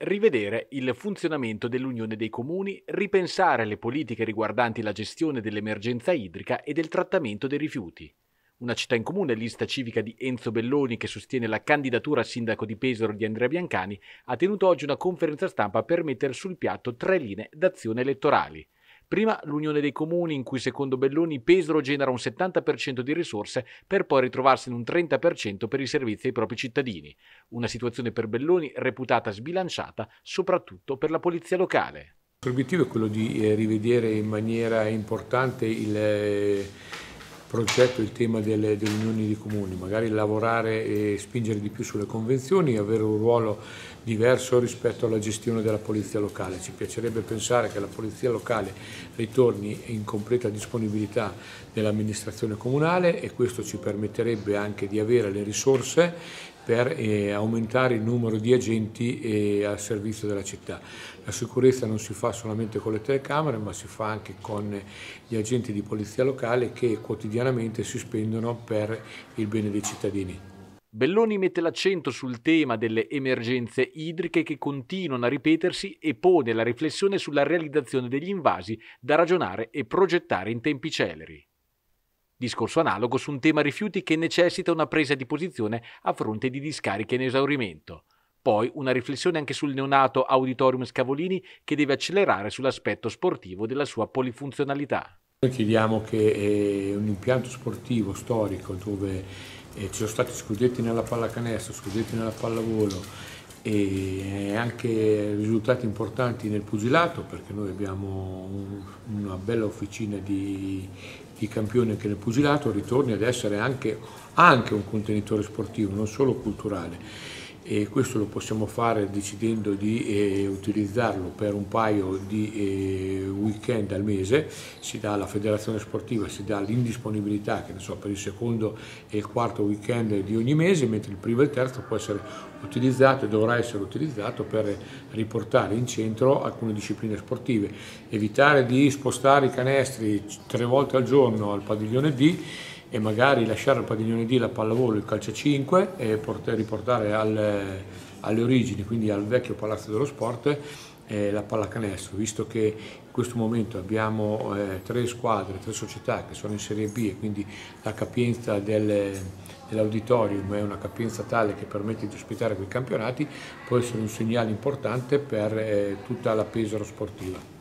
rivedere il funzionamento dell'Unione dei Comuni, ripensare le politiche riguardanti la gestione dell'emergenza idrica e del trattamento dei rifiuti. Una città in comune, lista civica di Enzo Belloni che sostiene la candidatura a sindaco di Pesaro di Andrea Biancani, ha tenuto oggi una conferenza stampa per mettere sul piatto tre linee d'azione elettorali. Prima l'unione dei comuni in cui secondo Belloni Pesaro genera un 70% di risorse per poi ritrovarsi in un 30% per i servizi ai propri cittadini. Una situazione per Belloni reputata sbilanciata soprattutto per la polizia locale. L'obiettivo è quello di eh, rivedere in maniera importante il eh, progetto il tema delle, delle unioni di comuni, magari lavorare e spingere di più sulle convenzioni, e avere un ruolo diverso rispetto alla gestione della polizia locale. Ci piacerebbe pensare che la polizia locale ritorni in completa disponibilità dell'amministrazione comunale e questo ci permetterebbe anche di avere le risorse per eh, aumentare il numero di agenti eh, al servizio della città. La sicurezza non si fa solamente con le telecamere ma si fa anche con gli agenti di polizia locale che quotidianamente si spendono per il bene dei cittadini. Belloni mette l'accento sul tema delle emergenze idriche che continuano a ripetersi e pone la riflessione sulla realizzazione degli invasi da ragionare e progettare in tempi celeri. Discorso analogo su un tema rifiuti che necessita una presa di posizione a fronte di discariche in esaurimento. Poi una riflessione anche sul neonato Auditorium Scavolini che deve accelerare sull'aspetto sportivo della sua polifunzionalità. Noi chiediamo che eh, un impianto sportivo storico dove eh, ci sono stati scudetti nella pallacanestro, scudetti nella pallavolo e eh, anche risultati importanti nel pugilato perché noi abbiamo una bella officina di i campioni anche nel pugilato, ritorni ad essere anche, anche un contenitore sportivo, non solo culturale e questo lo possiamo fare decidendo di eh, utilizzarlo per un paio di eh, weekend al mese, si dà alla federazione sportiva, si dà l'indisponibilità che ne so, per il secondo e il quarto weekend di ogni mese, mentre il primo e il terzo può essere utilizzato e dovrà essere utilizzato per riportare in centro alcune discipline sportive, evitare di spostare i canestri tre volte al giorno al padiglione D e magari lasciare al padiglione D, la pallavolo, il calcio 5 e riportare al, alle origini, quindi al vecchio palazzo dello sport, eh, la pallacanestro, visto che in questo momento abbiamo eh, tre squadre, tre società che sono in Serie B e quindi la capienza del, dell'auditorium è una capienza tale che permette di ospitare quei campionati, può essere un segnale importante per eh, tutta la Pesaro sportiva.